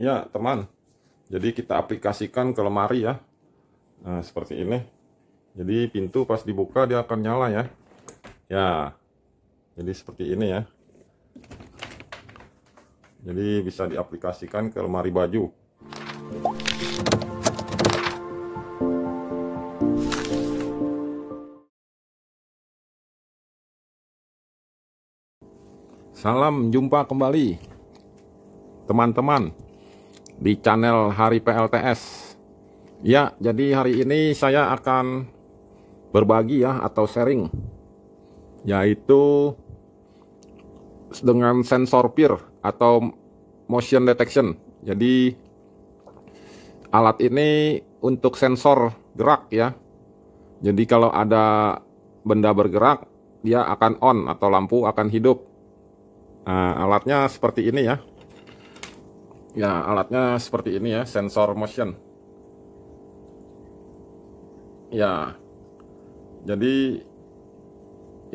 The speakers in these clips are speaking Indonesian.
ya teman jadi kita aplikasikan ke lemari ya nah seperti ini jadi pintu pas dibuka dia akan nyala ya ya jadi seperti ini ya jadi bisa diaplikasikan ke lemari baju Salam jumpa kembali teman-teman di channel Hari PLTS. Ya, jadi hari ini saya akan berbagi ya atau sharing yaitu dengan sensor pir atau motion detection. Jadi alat ini untuk sensor gerak ya. Jadi kalau ada benda bergerak dia akan on atau lampu akan hidup. Nah, alatnya seperti ini ya ya alatnya seperti ini ya sensor motion ya jadi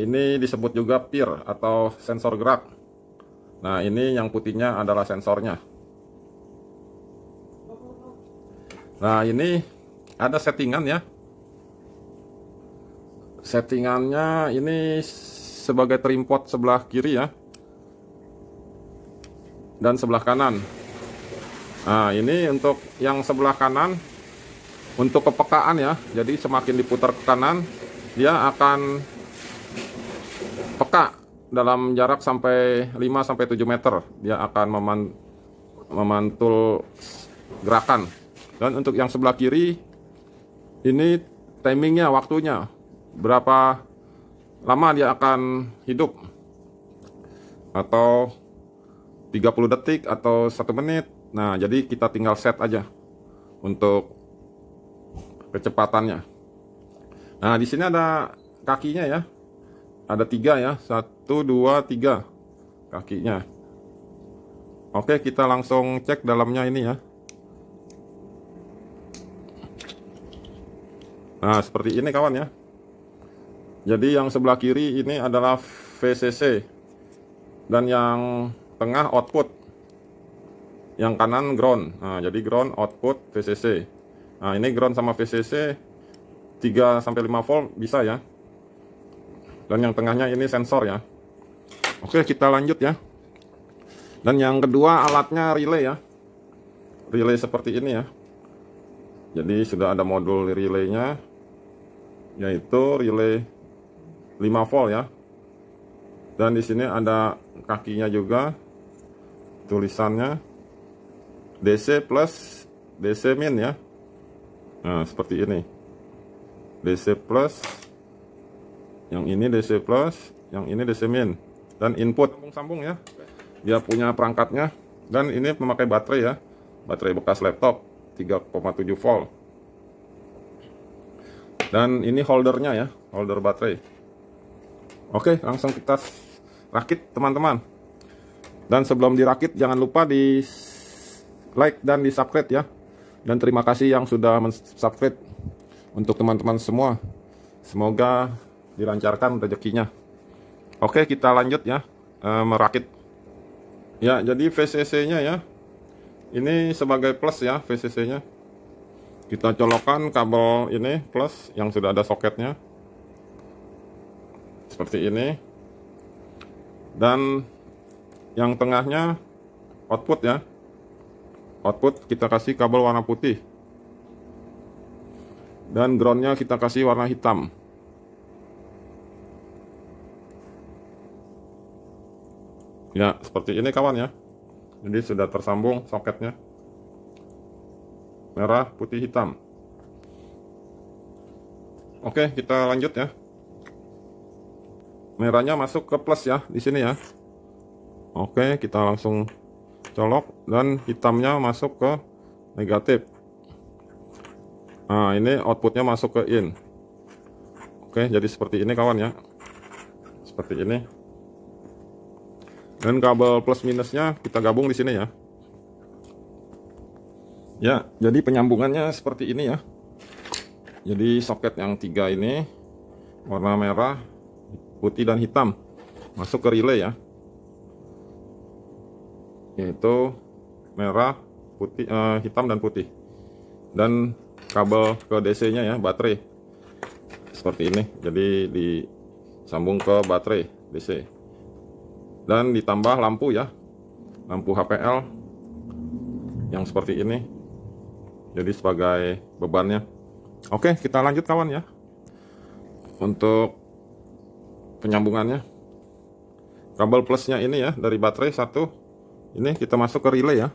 ini disebut juga pir atau sensor gerak nah ini yang putihnya adalah sensornya nah ini ada settingan ya settingannya ini sebagai trimpot sebelah kiri ya dan sebelah kanan Nah, ini untuk yang sebelah kanan untuk kepekaan ya. Jadi semakin diputar ke kanan, dia akan peka dalam jarak sampai 5 sampai 7 meter. Dia akan meman memantul gerakan. Dan untuk yang sebelah kiri ini timingnya waktunya berapa lama dia akan hidup atau 30 detik atau satu menit Nah, jadi kita tinggal set aja untuk kecepatannya. Nah, di sini ada kakinya ya. Ada tiga ya. Satu, dua, tiga kakinya. Oke, kita langsung cek dalamnya ini ya. Nah, seperti ini kawan ya. Jadi yang sebelah kiri ini adalah VCC dan yang tengah output yang kanan ground nah, jadi ground output VCC nah ini ground sama VCC 3 sampai 5 volt bisa ya dan yang tengahnya ini sensor ya oke kita lanjut ya dan yang kedua alatnya relay ya relay seperti ini ya jadi sudah ada modul relaynya yaitu relay 5 volt ya dan di sini ada kakinya juga tulisannya DC plus DC min ya nah seperti ini DC plus yang ini DC plus yang ini DC min dan input sambung-sambung ya dia punya perangkatnya dan ini memakai baterai ya baterai bekas laptop 3,7 volt dan ini holdernya ya holder baterai oke langsung kita rakit teman-teman dan sebelum dirakit jangan lupa di like dan di subscribe ya dan terima kasih yang sudah subscribe untuk teman-teman semua semoga dilancarkan rezekinya oke kita lanjut ya e, merakit ya jadi VCC nya ya ini sebagai plus ya VCC nya kita colokan kabel ini plus yang sudah ada soketnya seperti ini dan yang tengahnya output ya output kita kasih kabel warna putih dan groundnya kita kasih warna hitam ya seperti ini kawan ya jadi sudah tersambung soketnya merah putih hitam oke kita lanjut ya merahnya masuk ke plus ya di sini ya oke kita langsung colok dan hitamnya masuk ke negatif nah ini outputnya masuk ke in oke jadi seperti ini kawan ya seperti ini dan kabel plus minusnya kita gabung di sini ya ya jadi penyambungannya seperti ini ya jadi soket yang tiga ini warna merah putih dan hitam masuk ke relay ya yaitu merah, putih, eh, hitam dan putih. Dan kabel ke DC-nya ya, baterai. Seperti ini. Jadi disambung ke baterai DC. Dan ditambah lampu ya. Lampu HPL yang seperti ini. Jadi sebagai bebannya. Oke, kita lanjut kawan ya. Untuk penyambungannya kabel plusnya ini ya dari baterai satu ini kita masuk ke relay ya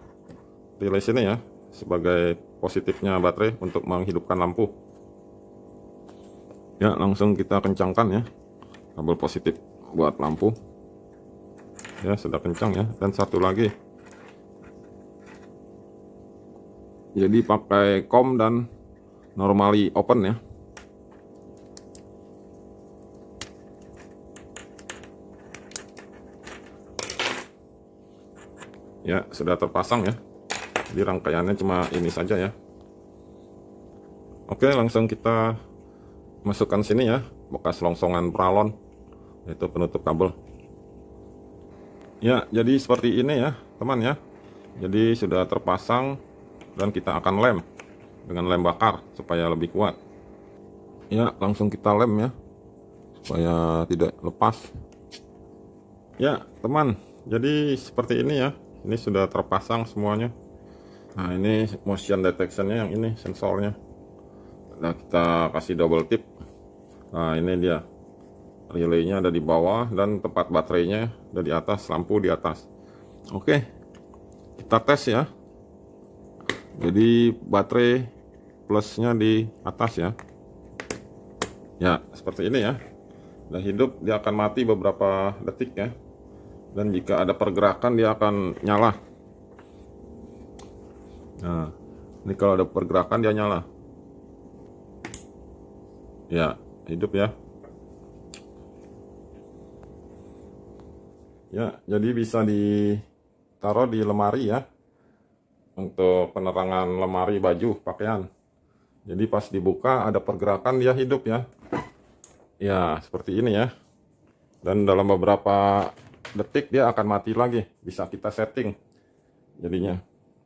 relay sini ya sebagai positifnya baterai untuk menghidupkan lampu ya langsung kita kencangkan ya kabel positif buat lampu ya sudah kencang ya dan satu lagi jadi pakai com dan normally open ya ya sudah terpasang ya jadi rangkaiannya cuma ini saja ya oke langsung kita masukkan sini ya bekas longsongan pralon yaitu penutup kabel ya jadi seperti ini ya teman ya jadi sudah terpasang dan kita akan lem dengan lem bakar supaya lebih kuat ya langsung kita lem ya supaya tidak lepas ya teman jadi seperti ini ya ini sudah terpasang semuanya nah ini motion detectionnya yang ini sensornya nah kita kasih double tip nah ini dia relaynya ada di bawah dan tempat baterainya ada di atas lampu di atas oke kita tes ya jadi baterai plusnya di atas ya ya seperti ini ya dan hidup dia akan mati beberapa detik ya dan jika ada pergerakan dia akan nyala nah ini kalau ada pergerakan dia nyala ya hidup ya ya jadi bisa ditaruh di lemari ya untuk penerangan lemari baju pakaian jadi pas dibuka ada pergerakan dia hidup ya ya seperti ini ya dan dalam beberapa detik dia akan mati lagi bisa kita setting jadinya